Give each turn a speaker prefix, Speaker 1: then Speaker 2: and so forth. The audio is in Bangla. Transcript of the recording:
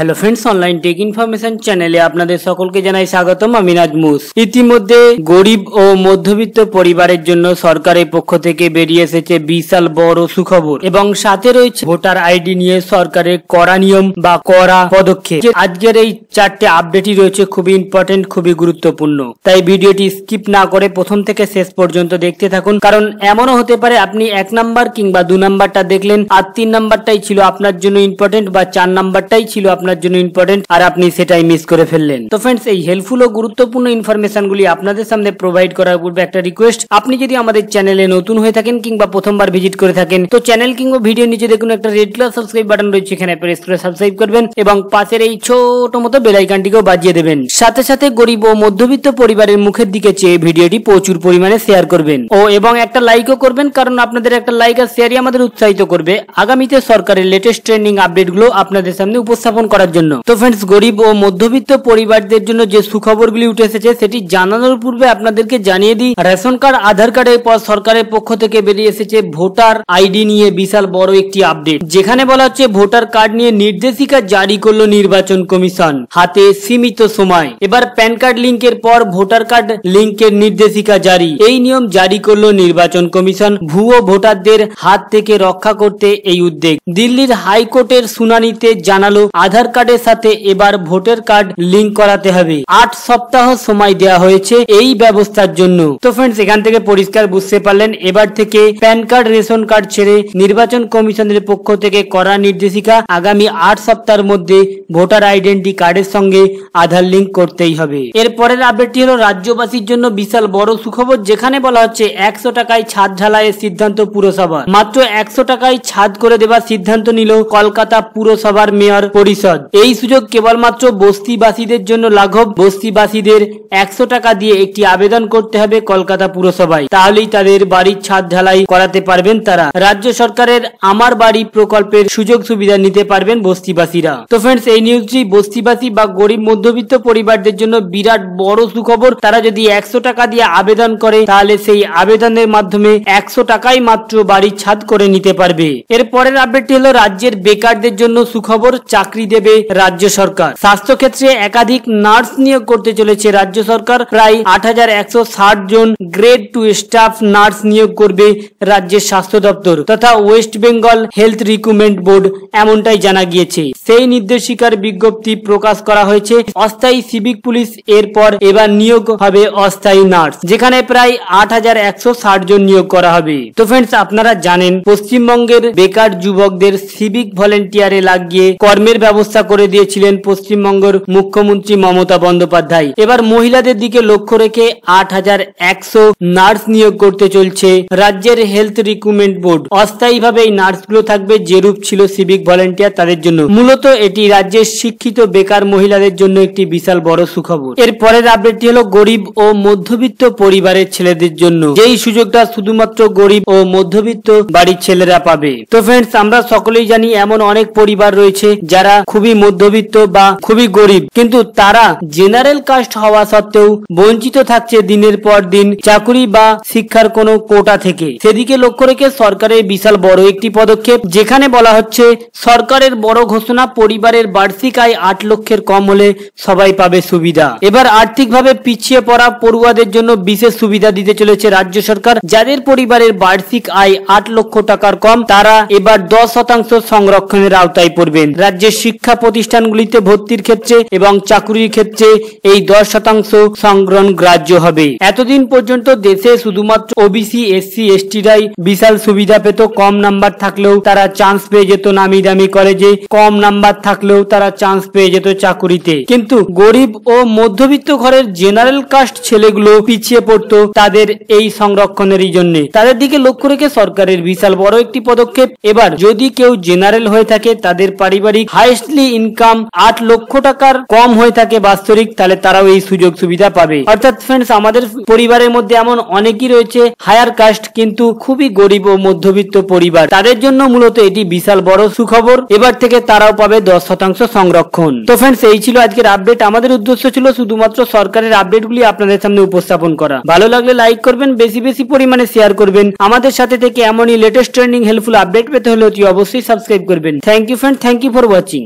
Speaker 1: hello friends online tech information চ্যানেলে আপনাদের সকলকে জানাই স্বাগতম আমি নাজমুস ইতিমধ্যে গরিব ও মধ্যবিত্ত পরিবারের জন্য সরকারের পক্ষ থেকে বেরিয়ে এসেছে বিশাল বড় সুখবর এবং সাথে রয়েছে ভোটার আইডি নিয়ে সরকারের করা নিয়ম বা করা পদক্ষেপ আজকের এই চারটে আপডেটই রয়েছে খুবই ইম্পর্টেন্ট খুবই গুরুত্বপূর্ণ তাই ভিডিওটি স্কিপ না করে প্রথম থেকে শেষ পর্যন্ত দেখতে থাকুন কারণ এমনও হতে পারে আপনি এক নাম্বার কিংবা দু নাম্বারটা দেখলেন আর তিন নাম্বারটাই ছিল আপনার জন্য ইম্পর্টেন্ট বা চার নাম্বারটাই ছিল আপনার আপনার জন্য ইম্পর্টেন্ট আর আপনি সেটাই মিস করে ফেললেন তো ফ্রেন্ডস এই হেল্পফুল ও গুরুত্বপূর্ণ ইনফরমেশন গুলি আপনাদের সামনে প্রোভাইড করার পূর্বে একটা রিকোয়েস্ট আপনি যদি আমাদের চ্যানেলে নতুন হয়ে থাকেন কিংবা প্রথমবার ভিজিট করে থাকেন তো চ্যানেল কিংবা ভিডিও নিচে দেখুন একটা রেড কালার সাবস্ক্রাইব বাটন রয়েছে এখানে প্রেস করে সাবস্ক্রাইব করবেন এবং পাশের এই ছোট মতো বেলাইকানটিকেও বাজিয়ে দেবেন সাথে সাথে গরিব ও মধ্যবিত্ত পরিবারের মুখের দিকে চেয়ে ভিডিওটি প্রচুর পরিমাণে শেয়ার করবেন ও এবং একটা লাইকও করবেন কারণ আপনাদের একটা লাইক আর শেয়ারই আমাদের উৎসাহিত করবে আগামীতে সরকারের লেটেস্ট ট্রেন্ডিং আপডেটগুলো আপনাদের সামনে উপস্থাপন করা করার জন্য তো ফ্রেন্ডস গরিব ও মধ্যবিত্ত পরিবারদের জন্য যে সুখবরগুলি উঠে এসেছে সেটি জানানোর পূর্বে আপনাদেরকে জানিয়ে দিই রেশন কার্ড আধার কার্ডের পর সরকারের পক্ষ থেকে বেরিয়ে এসেছে ভোটার আইডি নিয়ে বিশাল বড় একটি আপডেট যেখানে বলা হচ্ছে ভোটার কার্ড নিয়ে নির্দেশিকা জারি করলো নির্বাচন কমিশন হাতে সীমিত সময় এবার প্যান কার্ড লিঙ্কের পর ভোটার কার্ড লিঙ্কের নির্দেশিকা জারি এই নিয়ম জারি করলো নির্বাচন কমিশন ভুয়ো ভোটারদের হাত থেকে রক্ষা করতে এই উদ্যোগ দিল্লির হাইকোর্টের শুনানিতে জানালো আধার আধার কার্ডের সাথে এবার ভোটার কার্ড লিঙ্ক করাতে হবে আট সপ্তাহ সময় দেওয়া হয়েছে এই ব্যবস্থার জন্য তো ফ্রেন্ডস এখান থেকে পরিষ্কার বুঝতে পারলেন এবার থেকে প্যান কার্ড রেশন কার্ড ছেড়ে নির্বাচন কমিশনের পক্ষ থেকে করা নির্দেশিকা আগামী আট সপ্তাহের মধ্যে ভোটার আইডেন্টি কার্ডের সঙ্গে আধার লিঙ্ক করতেই হবে এরপরের আপডেটটি হলো রাজ্যবাসীর জন্য বিশাল বড় সুখবর যেখানে বলা হচ্ছে একশো টাকায় ছাদ ঢালাইয়ের সিদ্ধান্ত পুরসভা মাত্র একশো টাকায় ছাদ করে দেবার সিদ্ধান্ত নিল কলকাতা পুরসভার মেয়র পরিষদ পরিষদ এই সুযোগ কেবলমাত্র বস্তিবাসীদের জন্য লাঘব বস্তিবাসীদের একশো টাকা দিয়ে একটি আবেদন করতে হবে কলকাতা পুরসভায় তাহলেই তাদের বাড়ির ছাদ ঢালাই করাতে পারবেন তারা রাজ্য সরকারের আমার বাড়ি প্রকল্পের সুযোগ সুবিধা নিতে পারবেন বস্তিবাসীরা তো ফ্রেন্ডস এই নিউজটি বস্তিবাসী বা গরিব মধ্যবিত্ত পরিবারদের জন্য বিরাট বড় সুখবর তারা যদি একশো টাকা দিয়ে আবেদন করে তাহলে সেই আবেদনের মাধ্যমে একশো টাকাই মাত্র বাড়ির ছাদ করে নিতে পারবে এর পরের আপডেটটি হলো রাজ্যের বেকারদের জন্য সুখবর চাকরি দেবে দেবে রাজ্য সরকার স্বাস্থ্য ক্ষেত্রে একাধিক নার্স নিয়োগ করতে চলেছে রাজ্য সরকার প্রায় আট জন গ্রেড টু স্টাফ নার্স নিয়োগ করবে রাজ্যের স্বাস্থ্য দপ্তর তথা West Bengal health recruitment board এমনটাই জানা গিয়েছে সেই নির্দেশিকার বিজ্ঞপ্তি প্রকাশ করা হয়েছে অস্থায়ী সিভিক পুলিশ এরপর এবার নিয়োগ হবে অস্থায়ী নার্স যেখানে প্রায় আট জন নিয়োগ করা হবে তো ফ্রেন্ডস আপনারা জানেন পশ্চিমবঙ্গের বেকার যুবকদের সিভিক ভলেন্টিয়ারে লাগিয়ে কর্মের ব্যবস্থা ব্যবস্থা করে দিয়েছিলেন পশ্চিমবঙ্গের মুখ্যমন্ত্রী মমতা বন্দ্যোপাধ্যায় এবার মহিলাদের দিকে লক্ষ্য রেখে আট হাজার একশো নার্স নিয়োগ করতে চলছে রাজ্যের হেলথ রিক্রুটমেন্ট বোর্ড অস্থায়ীভাবে এই নার্সগুলো থাকবে যেরূপ ছিল সিভিক ভলেন্টিয়ার তাদের জন্য মূলত এটি রাজ্যের শিক্ষিত বেকার মহিলাদের জন্য একটি বিশাল বড় সুখবর এর পরের আপডেটটি হলো গরিব ও মধ্যবিত্ত পরিবারের ছেলেদের জন্য যেই সুযোগটা শুধুমাত্র গরিব ও মধ্যবিত্ত বাড়ির ছেলেরা পাবে তো ফ্রেন্ডস আমরা সকলেই জানি এমন অনেক পরিবার রয়েছে যারা খুব খুবই মধ্যবিত্ত বা খুবই গরিব কিন্তু তারা জেনারেল কাস্ট হওয়া সত্ত্বেও বঞ্চিত থাকছে দিনের পর দিন চাকুরি বা শিক্ষার কোনো কোটা থেকে সেদিকে লক্ষ্য রেখে সরকারের বিশাল বড় একটি পদক্ষেপ যেখানে বলা হচ্ছে সরকারের বড় ঘোষণা পরিবারের বার্ষিক আয় আট লক্ষের কম হলে সবাই পাবে সুবিধা এবার আর্থিকভাবে পিছিয়ে পড়া পড়ুয়াদের জন্য বিশেষ সুবিধা দিতে চলেছে রাজ্য সরকার যাদের পরিবারের বার্ষিক আয় আট লক্ষ টাকার কম তারা এবার দশ শতাংশ সংরক্ষণের আওতায় পড়বেন রাজ্যের শিক্ষা শিক্ষা প্রতিষ্ঠানগুলিতে ভর্তির ক্ষেত্রে এবং চাকুরির ক্ষেত্রে এই দশ শতাংশ সংগ্রহণ গ্রাহ্য হবে এতদিন পর্যন্ত দেশে শুধুমাত্র ওবিসি এসসি এসটিরাই বিশাল সুবিধা পেত কম নাম্বার থাকলেও তারা চান্স পেয়ে যেত নামি দামি কলেজে কম নাম্বার থাকলেও তারা চান্স পেয়ে যেত চাকুরিতে কিন্তু গরিব ও মধ্যবিত্ত ঘরের জেনারেল কাস্ট ছেলেগুলো পিছিয়ে পড়ত তাদের এই সংরক্ষণের জন্য তাদের দিকে লক্ষ্য রেখে সরকারের বিশাল বড় একটি পদক্ষেপ এবার যদি কেউ জেনারেল হয়ে থাকে তাদের পারিবারিক হাইস্ট মান্থলি ইনকাম আট লক্ষ টাকার কম হয়ে থাকে বাস্তরিক তাহলে তারাও এই সুযোগ সুবিধা পাবে অর্থাৎ ফ্রেন্ডস আমাদের পরিবারের মধ্যে এমন অনেকই রয়েছে হায়ার কাস্ট কিন্তু খুবই গরিব ও মধ্যবিত্ত পরিবার তাদের জন্য মূলত এটি বিশাল বড় সুখবর এবার থেকে তারাও পাবে দশ শতাংশ সংরক্ষণ তো ফ্রেন্ডস এই ছিল আজকের আপডেট আমাদের উদ্দেশ্য ছিল শুধুমাত্র সরকারের আপডেটগুলি আপনাদের সামনে উপস্থাপন করা ভালো লাগলে লাইক করবেন বেশি বেশি পরিমাণে শেয়ার করবেন আমাদের সাথে থেকে এমনই লেটেস্ট ট্রেন্ডিং হেল্পফুল আপডেট পেতে হলে অতি অবশ্যই সাবস্ক্রাইব করবেন thank you friend thank you for watching